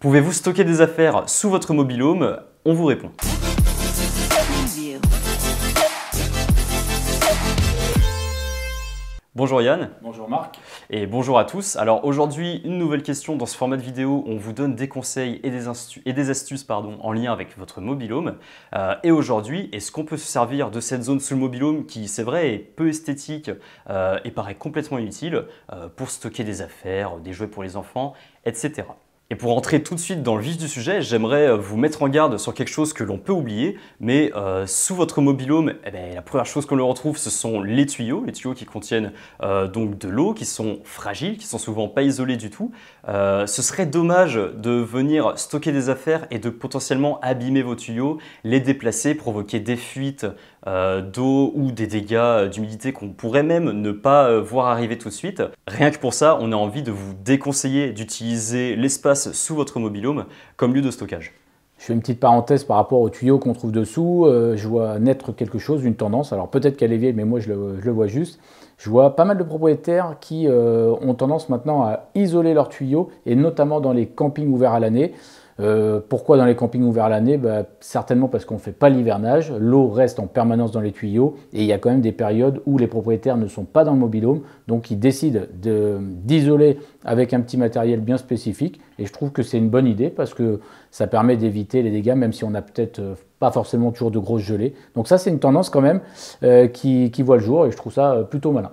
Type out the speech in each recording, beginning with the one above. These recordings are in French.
Pouvez-vous stocker des affaires sous votre mobile home On vous répond. Bonjour Yann. Bonjour Marc. Et bonjour à tous. Alors aujourd'hui, une nouvelle question dans ce format de vidéo. On vous donne des conseils et des, astuces pardon, en lien avec votre mobilhome. home. Euh, et aujourd'hui, est-ce qu'on peut se servir de cette zone sous le mobilhome qui, c'est vrai, est peu esthétique euh, et paraît complètement inutile euh, pour stocker des affaires, des jouets pour les enfants, etc. Et pour entrer tout de suite dans le vif du sujet, j'aimerais euh, vous mettre en garde sur quelque chose que l'on peut oublier, mais euh, sous votre mobilhome, eh ben, la première chose qu'on le retrouve, ce sont les tuyaux, les tuyaux qui contiennent euh, donc de l'eau, qui sont fragiles, qui sont souvent pas isolés du tout. ce serait dommage de venir stocker des affaires et de potentiellement abîmer vos tuyaux, les déplacer, provoquer des fuites d'eau ou des dégâts d'humidité qu'on pourrait même ne pas voir arriver tout de suite. Rien que pour ça, on a envie de vous déconseiller d'utiliser l'espace sous votre mobilhome comme lieu de stockage. Je fais une petite parenthèse par rapport au tuyau qu'on trouve dessous. Euh, je vois naître quelque chose, une tendance. Alors peut-être qu'elle est vieille, mais moi je le, vois juste. Je vois pas mal de propriétaires qui euh, ont tendance maintenant à isoler leurs tuyaux, et notamment dans les campings ouverts à l'année. Euh, pourquoi dans les campings ouverts l'année bah, Certainement parce qu'on ne fait pas l'hivernage, l'eau reste en permanence dans les tuyaux et il y a quand même des périodes où les propriétaires ne sont pas dans le mobilhome, donc ils décident d'isoler avec un petit matériel bien spécifique et je trouve que c'est une bonne idée parce que ça permet d'éviter les dégâts même si on n'a peut-être euh, pas forcément toujours de grosses gelées. Donc ça c'est une tendance quand même euh, qui voit le jour et je trouve ça plutôt malin.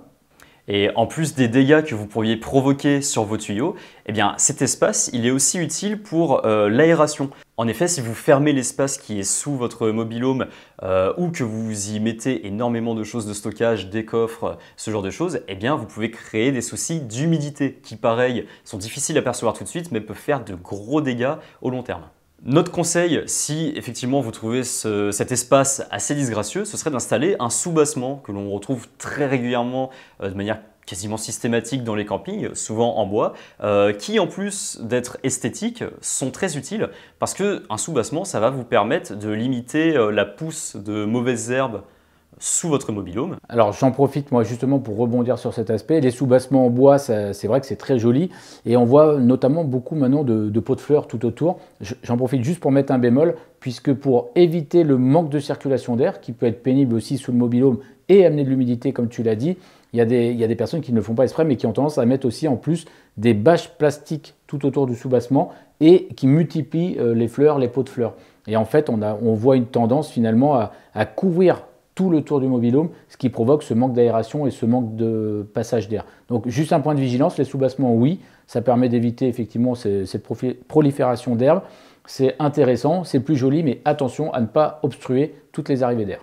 Et en plus des dégâts que vous pourriez provoquer sur vos tuyaux, eh bien cet espace, il est aussi utile pour euh, l'aération. En effet, si vous fermez l'espace qui est sous votre mobilhome euh, ou que vous y mettez énormément de choses de stockage, des coffres, ce genre de choses, eh bien vous pouvez créer des soucis d'humidité qui, pareil, sont difficiles à percevoir tout de suite mais peuvent faire de gros dégâts au long terme. Notre conseil, si effectivement vous trouvez cet espace assez disgracieux, ce serait d'installer un soubassement que l'on retrouve très régulièrement euh, de manière quasiment systématique dans les campings, souvent en bois, euh, qui en plus d'être esthétiques, sont très utiles parce qu'un soubassement, ça va vous permettre de limiter euh, la pousse de mauvaises herbes sous votre mobilhome. Alors j'en profite moi justement pour rebondir sur cet aspect. Les soubassements en bois, c'est vrai que c'est très joli et on voit notamment beaucoup maintenant de, pots de fleurs tout autour. J'en profite juste pour mettre un bémol puisque pour éviter le manque de circulation d'air qui peut être pénible aussi sous le mobilhome et amener de l'humidité comme tu l'as dit, il y, a des, il des, personnes qui ne le font pas exprès, mais qui ont tendance à mettre aussi en plus des bâches plastiques tout autour du soubassement et qui multiplient euh, les fleurs, les pots de fleurs. Et en fait, on, a, on voit une tendance finalement à, à couvrir tout le tour du mobilhome, ce qui provoque ce manque d'aération et ce manque de passage d'air. Donc juste un point de vigilance, les soubassements, oui, ça permet d'éviter effectivement cette prolifération d'herbe. C'est intéressant, c'est plus joli, mais attention à ne pas obstruer toutes les arrivées d'air.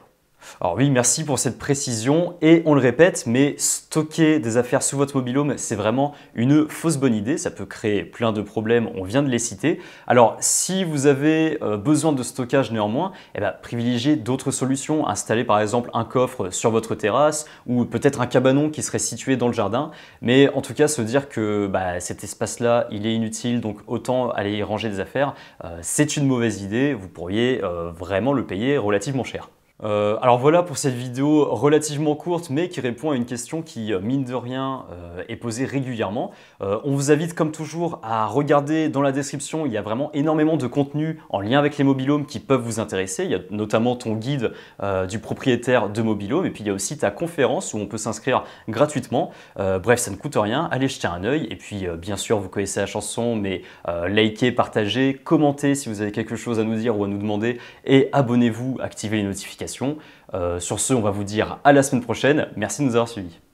Alors oui, merci pour cette précision. Et on le répète, mais stocker des affaires sous votre home c'est vraiment une fausse bonne idée. Ça peut créer plein de problèmes, on vient de les citer. Alors si vous avez euh, besoin de stockage néanmoins, eh ben, privilégiez d'autres solutions. Installez par exemple un coffre sur votre terrasse ou peut-être un cabanon qui serait situé dans le jardin. Mais en tout cas, se dire que bah, cet espace-là, il est inutile, donc autant aller y ranger des affaires, euh, c'est une mauvaise idée. Vous pourriez euh, vraiment le payer relativement cher. Euh, alors voilà pour cette vidéo relativement courte mais qui répond à une question qui, euh, mine de rien, euh, est posée régulièrement. on vous invite comme toujours à regarder dans la description, il y a vraiment énormément de contenu en lien avec les mobilhomes qui peuvent vous intéresser. Il y a notamment ton guide du propriétaire de mobilhome et puis il y a aussi ta conférence où on peut s'inscrire gratuitement. bref, ça ne coûte rien, allez jeter un œil et puis bien sûr vous connaissez la chanson mais likez, partagez, commentez si vous avez quelque chose à nous dire ou à nous demander et abonnez-vous, activez les notifications euh, sur ce, on va vous dire à la semaine prochaine. Merci de nous avoir suivis.